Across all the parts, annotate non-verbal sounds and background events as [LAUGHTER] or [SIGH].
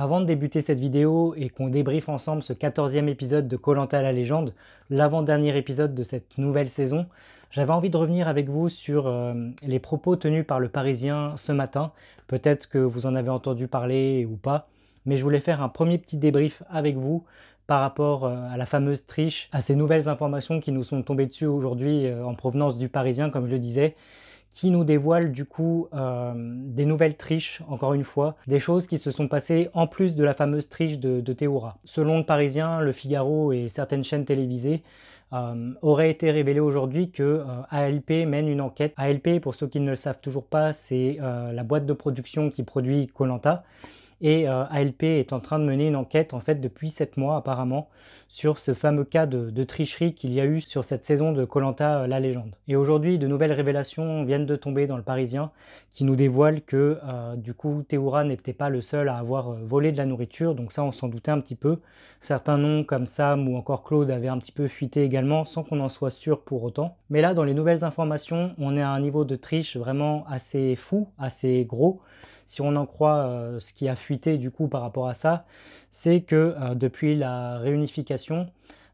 Avant de débuter cette vidéo et qu'on débriefe ensemble ce 14e épisode de à la légende, l'avant-dernier épisode de cette nouvelle saison, j'avais envie de revenir avec vous sur euh, les propos tenus par le Parisien ce matin. Peut-être que vous en avez entendu parler ou pas, mais je voulais faire un premier petit débrief avec vous par rapport euh, à la fameuse triche, à ces nouvelles informations qui nous sont tombées dessus aujourd'hui euh, en provenance du Parisien, comme je le disais, qui nous dévoile du coup euh, des nouvelles triches, encore une fois, des choses qui se sont passées en plus de la fameuse triche de, Théoura. Selon le Parisien, le Figaro et certaines chaînes télévisées, euh, auraient été révélé aujourd'hui que euh, ALP mène une enquête. ALP, pour ceux qui ne le savent toujours pas, c'est la boîte de production qui produit Colanta. Et euh, ALP est en train de mener une enquête en fait depuis 7 mois apparemment sur ce fameux cas de, tricherie qu'il y a eu sur cette saison de Colanta euh, la légende. Et aujourd'hui, de nouvelles révélations viennent de tomber dans le Parisien qui nous dévoile que euh, du coup Théoura n'était pas le seul à avoir volé de la nourriture, donc ça on s'en doutait un petit peu. Certains noms comme Sam ou encore Claude avaient un petit peu fuité également sans qu'on en soit sûr pour autant. Mais là, dans les nouvelles informations, on est à un niveau de triche vraiment assez fou, assez gros si on en croit euh, ce qui a fuité du coup par rapport à ça, c'est que euh, depuis la réunification,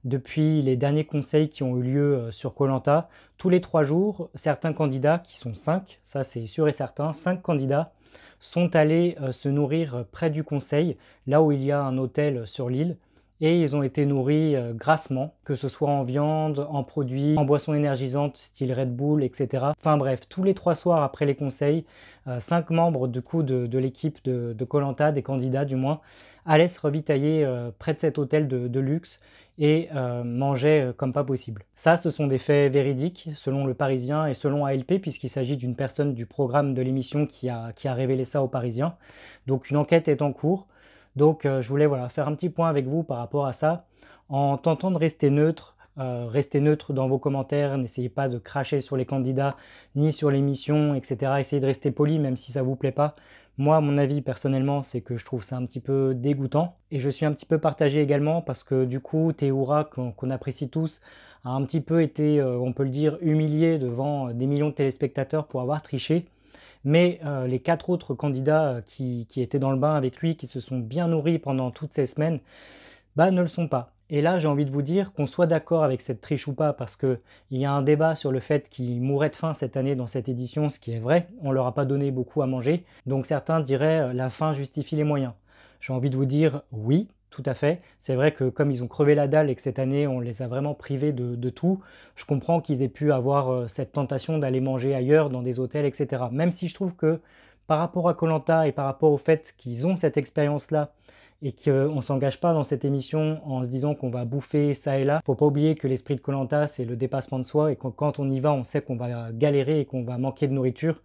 depuis les derniers conseils qui ont eu lieu euh, sur Colanta, tous les trois jours, certains candidats, qui sont cinq, ça c'est sûr et certain, cinq candidats sont allés se nourrir près du conseil, là où il y a un hôtel sur l'île et ils ont été nourris euh, grassement, que ce soit en viande, en produits, en boissons énergisantes style Red Bull, etc. Enfin bref, tous les trois soirs après les conseils, euh, cinq membres du coup de, l'équipe de Colanta, des candidats du moins, allaient se rebitailler euh, près de cet hôtel de, luxe et mangeaient comme pas possible. Ça, ce sont des faits véridiques selon le Parisien et selon ALP, puisqu'il s'agit d'une personne du programme de l'émission qui a, qui a révélé ça aux Parisiens. Donc une enquête est en cours. Donc euh, je voulais voilà, faire un petit point avec vous par rapport à ça, en tentant de rester neutre, euh, restez neutre dans vos commentaires, n'essayez pas de cracher sur les candidats, ni sur l'émission, etc. Essayez de rester poli même si ça vous plaît pas. Moi, mon avis personnellement, c'est que je trouve ça un petit peu dégoûtant. Et je suis un petit peu partagé également parce que du coup, Théoura, qu'on apprécie tous, a un petit peu été, euh, on peut le dire, humilié devant euh, des millions de téléspectateurs pour avoir triché. Mais euh, les quatre autres candidats euh, qui, étaient dans le bain avec lui, qui se sont bien nourris pendant toutes ces semaines, bah, ne le sont pas. Et là, j'ai envie de vous dire qu'on soit d'accord avec cette triche ou pas, parce qu'il y a un débat sur le fait qu'ils mourraient de faim cette année dans cette édition, ce qui est vrai, on leur a pas donné beaucoup à manger, donc certains diraient euh, la faim justifie les moyens. J'ai envie de vous dire oui, tout à fait. C'est vrai que comme ils ont crevé la dalle et que cette année on les a vraiment privés de, tout, je comprends qu'ils aient pu avoir euh, cette tentation d'aller manger ailleurs, dans des hôtels, etc. Même si je trouve que par rapport à Colanta et par rapport au fait qu'ils ont cette expérience-là et qu'on euh, ne s'engage pas dans cette émission en se disant qu'on va bouffer ça et là, faut pas oublier que l'esprit de Colanta c'est le dépassement de soi et que quand on y va, on sait qu'on va galérer et qu'on va manquer de nourriture.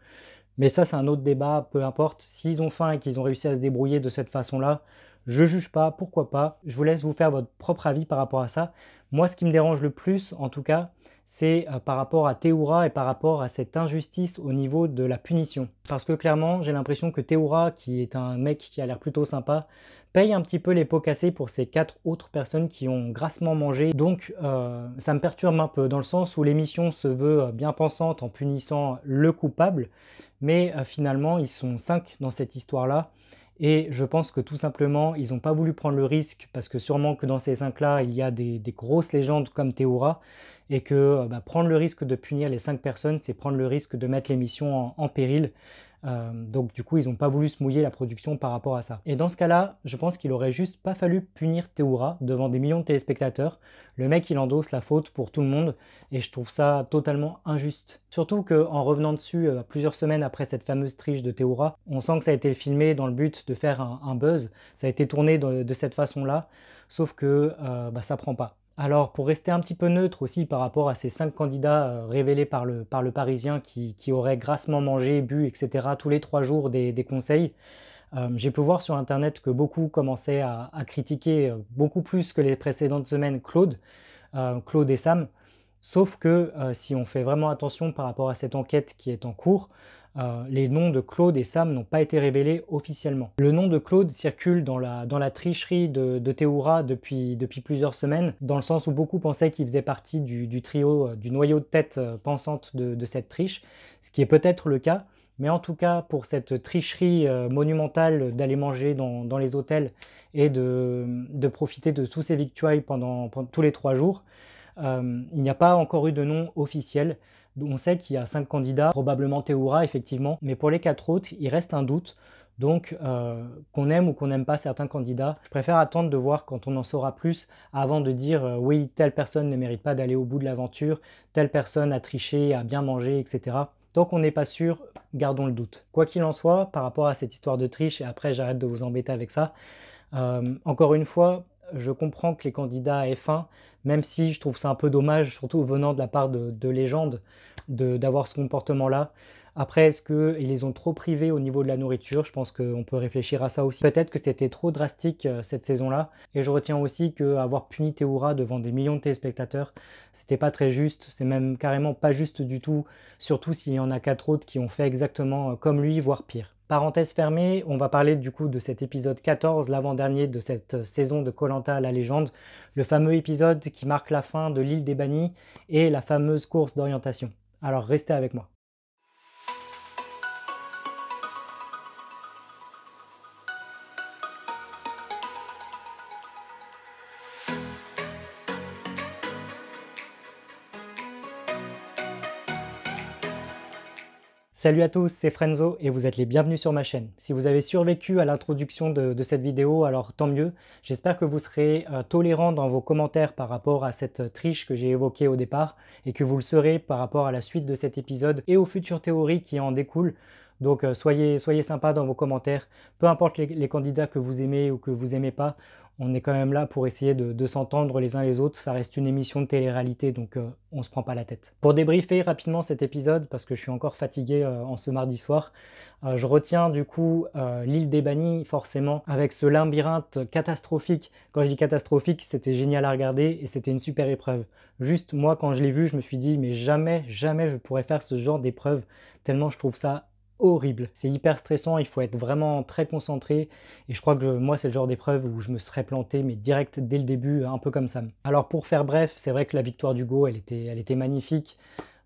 Mais ça, c'est un autre débat, peu importe. S'ils ont faim et qu'ils ont réussi à se débrouiller de cette façon-là, je juge pas, pourquoi pas. Je vous laisse vous faire votre propre avis par rapport à ça. Moi, ce qui me dérange le plus, en tout cas, c'est euh, par rapport à Théoura et par rapport à cette injustice au niveau de la punition. Parce que clairement, j'ai l'impression que Théoura, qui est un mec qui a l'air plutôt sympa, paye un petit peu les pots cassés pour ces quatre autres personnes qui ont grassement mangé. Donc euh, ça me perturbe un peu, dans le sens où l'émission se veut bien pensante en punissant le coupable, mais euh, finalement ils sont cinq dans cette histoire-là. Et je pense que tout simplement, ils n'ont pas voulu prendre le risque parce que sûrement que dans ces cinq-là, il y a des, grosses légendes comme Théoura et que euh, bah, prendre le risque de punir les cinq personnes, c'est prendre le risque de mettre l'émission en péril. Euh, donc du coup, ils n'ont pas voulu se mouiller la production par rapport à ça. Et dans ce cas-là, je pense qu'il aurait juste pas fallu punir Théoura devant des millions de téléspectateurs. Le mec, il endosse la faute pour tout le monde et je trouve ça totalement injuste. Surtout qu'en revenant dessus euh, plusieurs semaines après cette fameuse triche de Théoura, on sent que ça a été filmé dans le but de faire un, buzz. Ça a été tourné de, cette façon-là, sauf que euh, bah, ça prend pas. Alors pour rester un petit peu neutre aussi par rapport à ces cinq candidats euh, révélés par le, Parisien qui, auraient grassement mangé, bu, etc. tous les trois jours des, conseils, euh, j'ai pu voir sur Internet que beaucoup commençaient à, critiquer euh, beaucoup plus que les précédentes semaines Claude, Claude et Sam. Sauf que si on fait vraiment attention par rapport à cette enquête qui est en cours, euh, les noms de Claude et Sam n'ont pas été révélés officiellement. Le nom de Claude circule dans la, tricherie de, de Théoura depuis, plusieurs semaines, dans le sens où beaucoup pensaient qu'il faisait partie du, trio, euh, du noyau de tête euh, pensante de, cette triche, ce qui est peut-être le cas, mais en tout cas pour cette tricherie monumentale d'aller manger dans, les hôtels et de, profiter de tous ces victuailles pendant, pendant tous les trois jours, il n'y a pas encore eu de nom officiel. On sait qu'il y a cinq candidats, probablement Théoura, effectivement, mais pour les quatre autres, il reste un doute. Donc, euh, qu'on aime ou qu'on n'aime pas certains candidats, je préfère attendre de voir quand on en saura plus avant de dire euh, oui, telle personne ne mérite pas d'aller au bout de l'aventure, telle personne a triché, a bien mangé, etc. Tant qu'on n'est pas sûr, gardons le doute. Quoi qu'il en soit, par rapport à cette histoire de triche, et après j'arrête de vous embêter avec ça, euh, encore une fois, je comprends que les candidats aient faim, même si je trouve ça un peu dommage, surtout venant de la part de, de d'avoir ce comportement-là. Après, est-ce qu'ils les ont trop privés au niveau de la nourriture Je pense qu'on peut réfléchir à ça aussi. Peut-être que c'était trop drastique euh, cette saison-là. Et je retiens aussi qu'avoir puni Théoura devant des millions de téléspectateurs, c'était pas très juste. C'est même carrément pas juste du tout, surtout s'il y en a quatre autres qui ont fait exactement euh, comme lui, voire pire. Parenthèse fermée, on va parler du coup de cet épisode 14, l'avant-dernier de cette euh, saison de Colanta à la légende, le fameux épisode qui marque la fin de l'île des bannis et la fameuse course d'orientation. Alors restez avec moi. Salut à tous, c'est Frenzo et vous êtes les bienvenus sur ma chaîne. Si vous avez survécu à l'introduction de, cette vidéo, alors tant mieux. J'espère que vous serez euh, tolérants tolérant dans vos commentaires par rapport à cette euh, triche que j'ai évoquée au départ et que vous le serez par rapport à la suite de cet épisode et aux futures théories qui en découlent. Donc euh, soyez, soyez dans vos commentaires. Peu importe les, candidats que vous aimez ou que vous n'aimez pas, on est quand même là pour essayer de, s'entendre les uns les autres. Ça reste une émission de télé-réalité, donc on euh, on se prend pas la tête. Pour débriefer rapidement cet épisode, parce que je suis encore fatigué euh, en ce mardi soir, je retiens du coup l'île des bannis, forcément, avec ce labyrinthe catastrophique. Quand je dis catastrophique, c'était génial à regarder et c'était une super épreuve. Juste moi, quand je l'ai vu, je me suis dit, mais jamais, jamais je pourrais faire ce genre d'épreuve, tellement je trouve ça horrible. C'est hyper stressant, il faut être vraiment très concentré. Et je crois que moi, c'est le genre d'épreuve où je me serais planté, mais direct dès le début, un peu comme ça. Alors pour faire bref, c'est vrai que la victoire d'Hugo, elle était, elle était magnifique.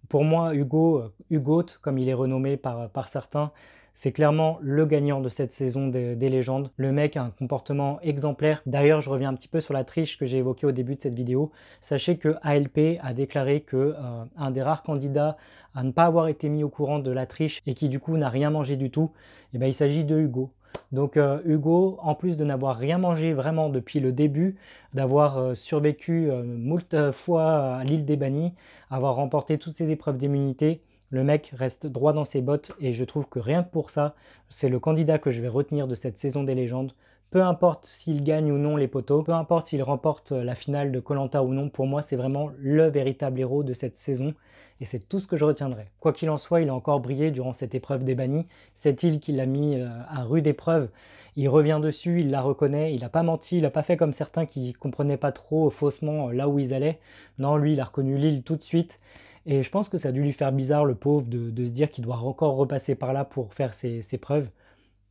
Pour moi, Hugo, euh, Hugo, comme il est renommé par certains, c'est clairement le gagnant de cette saison des, légendes. Le mec a un comportement exemplaire. D'ailleurs, je reviens un petit peu sur la triche que j'ai évoquée au début de cette vidéo. Sachez que ALP a déclaré que euh, un des rares candidats à ne pas avoir été mis au courant de la triche et qui du coup n'a rien mangé du tout, eh ben, il s'agit de Hugo. Donc euh, Hugo, en plus de n'avoir rien mangé vraiment depuis le début, d'avoir euh, survécu moult fois à l'île des bannis, avoir remporté toutes ses épreuves d'immunité, le mec reste droit dans ses bottes et je trouve que rien que pour ça, c'est le candidat que je vais retenir de cette saison des légendes. Peu importe s'il gagne ou non les poteaux, peu importe s'il remporte la finale de Colanta ou non, pour moi c'est vraiment le véritable héros de cette saison et c'est tout ce que je retiendrai. Quoi qu'il en soit, il a encore brillé durant cette épreuve des bannis. C'est île qui l'a mis euh, à rude épreuve. Il revient dessus, il la reconnaît, il n'a pas menti, il n'a pas fait comme certains qui ne comprenaient pas trop faussement euh, là où ils allaient. Non, lui, il a reconnu l'île tout de suite et je pense que ça a dû lui faire bizarre, le pauvre, de, se dire qu'il doit encore repasser par là pour faire ses, preuves.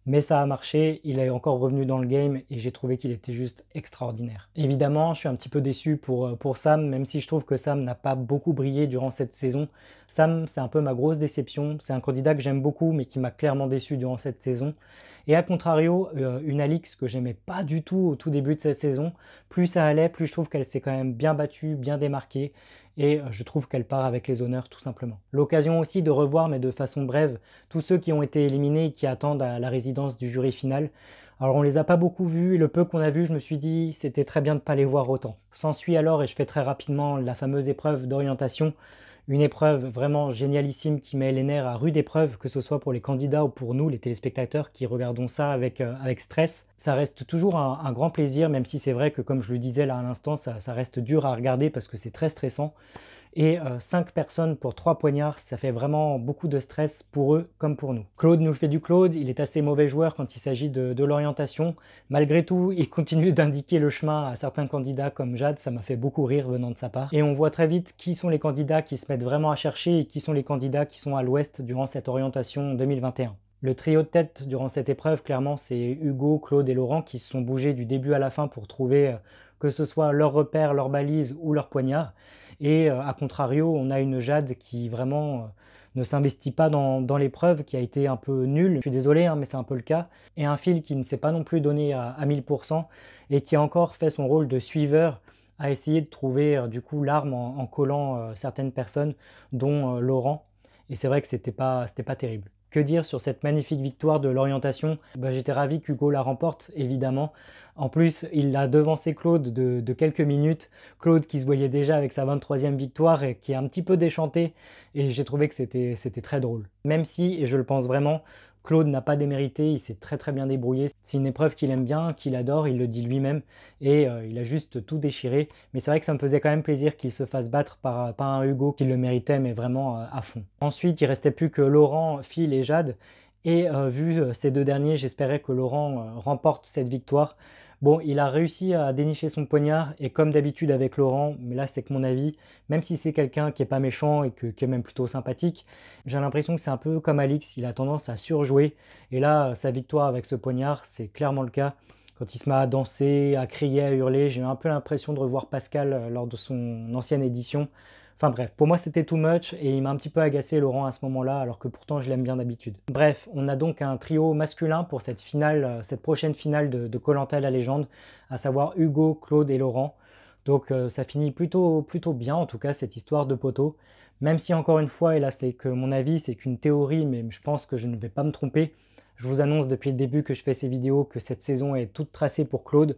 Mais ça a marché, il est encore revenu dans le game et j'ai trouvé qu'il était juste extraordinaire. Évidemment, je suis un petit peu déçu pour, euh, pour Sam, même si je trouve que Sam n'a pas beaucoup brillé durant cette saison. Sam, c'est un peu ma grosse déception. C'est un candidat que j'aime beaucoup, mais qui m'a clairement déçu durant cette saison. Et à contrario, euh, une Alix que j'aimais pas du tout au tout début de cette saison, plus ça allait, plus je trouve qu'elle s'est quand même bien battue, bien démarquée, et euh, je trouve qu'elle part avec les honneurs tout simplement. L'occasion aussi de revoir, mais de façon brève, tous ceux qui ont été éliminés et qui attendent à la résidence du jury final. Alors on les a pas beaucoup vus, et le peu qu'on a vu, je me suis dit c'était très bien de pas les voir autant. S'ensuit alors, et je fais très rapidement, la fameuse épreuve d'orientation une épreuve vraiment génialissime qui met les nerfs à rude épreuve, que ce soit pour les candidats ou pour nous, les téléspectateurs qui regardons ça avec, euh, avec stress. Ça reste toujours un, grand plaisir, même si c'est vrai que, comme je le disais là à l'instant, ça reste dur à regarder parce que c'est très stressant et 5 euh, personnes pour 3 poignards, ça fait vraiment beaucoup de stress pour eux comme pour nous. Claude nous fait du Claude, il est assez mauvais joueur quand il s'agit de, l'orientation. Malgré tout, il continue [LAUGHS] d'indiquer le chemin à certains candidats comme Jade, ça m'a fait beaucoup rire venant de sa part. Et on voit très vite qui sont les candidats qui se mettent vraiment à chercher et qui sont les candidats qui sont à l'ouest durant cette orientation 2021. Le trio de tête durant cette épreuve, clairement, c'est Hugo, Claude et Laurent qui se sont bougés du début à la fin pour trouver euh, que ce soit leur repère, leur balise ou leur poignard. Et euh, à contrario, on a une Jade qui vraiment euh, ne s'investit pas dans, l'épreuve, qui a été un peu nulle. Je suis désolé, hein, mais c'est un peu le cas. Et un fil qui ne s'est pas non plus donné à, 1000% et qui a encore fait son rôle de suiveur à essayer de trouver euh, du coup l'arme en, collant certaines personnes, dont Laurent. Et c'est vrai que c'était pas, pas terrible. Que dire sur cette magnifique victoire de l'orientation bah, J'étais ravi qu'Hugo la remporte, évidemment. En plus, il l'a devancé Claude de, quelques minutes. Claude qui se voyait déjà avec sa 23e victoire et qui est un petit peu déchanté. Et j'ai trouvé que c'était très drôle. Même si, et je le pense vraiment, Claude n'a pas démérité, il s'est très très bien débrouillé. C'est une épreuve qu'il aime bien, qu'il adore, il le dit lui-même, et euh, il a juste tout déchiré. Mais c'est vrai que ça me faisait quand même plaisir qu'il se fasse battre par, un Hugo qui le méritait, mais vraiment euh, à fond. Ensuite, il restait plus que Laurent, Phil et Jade, et euh, vu ces deux derniers, j'espérais que Laurent remporte cette victoire. Bon, il a réussi à dénicher son poignard et comme d'habitude avec Laurent, mais là c'est que mon avis, même si c'est quelqu'un qui est pas méchant et qui est même plutôt sympathique, j'ai l'impression que c'est un peu comme Alix, il a tendance à surjouer et là sa victoire avec ce poignard, c'est clairement le cas. Quand il se met à danser, à crier, à hurler, j'ai un peu l'impression de revoir Pascal euh, lors de son ancienne édition. Enfin bref, pour moi c'était too much et il m'a un petit peu agacé Laurent à ce moment-là alors que pourtant je l'aime bien d'habitude. Bref, on a donc un trio masculin pour cette finale, euh, cette prochaine finale de Colanta la légende, à savoir Hugo, Claude et Laurent. Donc euh, ça finit plutôt, plutôt bien en tout cas cette histoire de poteau. Même si encore une fois, et là c'est que mon avis, c'est qu'une théorie, mais je pense que je ne vais pas me tromper. Je vous annonce depuis le début que je fais ces vidéos que cette saison est toute tracée pour Claude.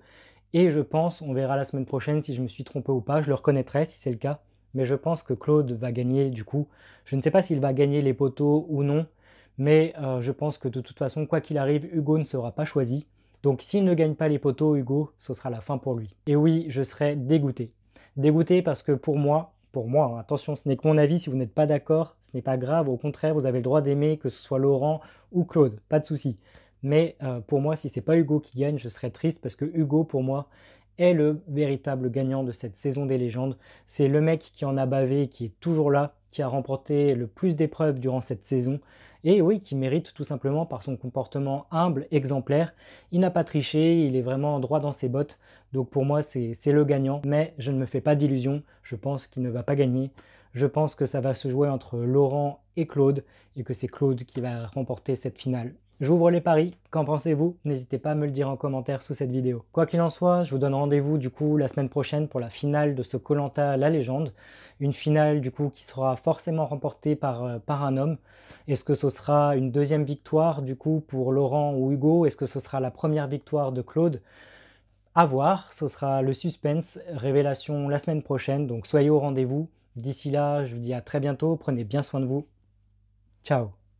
Et je pense, on verra la semaine prochaine si je me suis trompé ou pas, je le reconnaîtrai si c'est le cas mais je pense que Claude va gagner du coup. Je ne sais pas s'il va gagner les poteaux ou non, mais euh, je pense que de toute façon, quoi qu'il arrive, Hugo ne sera pas choisi. Donc s'il ne gagne pas les poteaux, Hugo, ce sera la fin pour lui. Et oui, je serai dégoûté. Dégoûté parce que pour moi, pour moi, hein, attention, ce n'est que mon avis, si vous n'êtes pas d'accord, ce n'est pas grave, au contraire, vous avez le droit d'aimer que ce soit Laurent ou Claude, pas de souci. Mais euh, pour moi, si ce n'est pas Hugo qui gagne, je serai triste parce que Hugo, pour moi, est le véritable gagnant de cette saison des légendes. C'est le mec qui en a bavé, qui est toujours là, qui a remporté le plus d'épreuves durant cette saison. Et oui, qui mérite tout simplement par son comportement humble, exemplaire. Il n'a pas triché, il est vraiment droit dans ses bottes. Donc pour moi, c'est le gagnant. Mais je ne me fais pas d'illusions. Je pense qu'il ne va pas gagner. Je pense que ça va se jouer entre Laurent et Claude et que c'est Claude qui va remporter cette finale. J'ouvre les paris, qu'en pensez-vous N'hésitez pas à me le dire en commentaire sous cette vidéo. Quoi qu'il en soit, je vous donne rendez-vous du coup la semaine prochaine pour la finale de ce Colanta La Légende. Une finale du coup qui sera forcément remportée par, euh, par un homme. Est-ce que ce sera une deuxième victoire du coup pour Laurent ou Hugo Est-ce que ce sera la première victoire de Claude À voir, ce sera le suspense, révélation la semaine prochaine, donc soyez au rendez-vous. D'ici là, je vous dis à très bientôt, prenez bien soin de vous. Ciao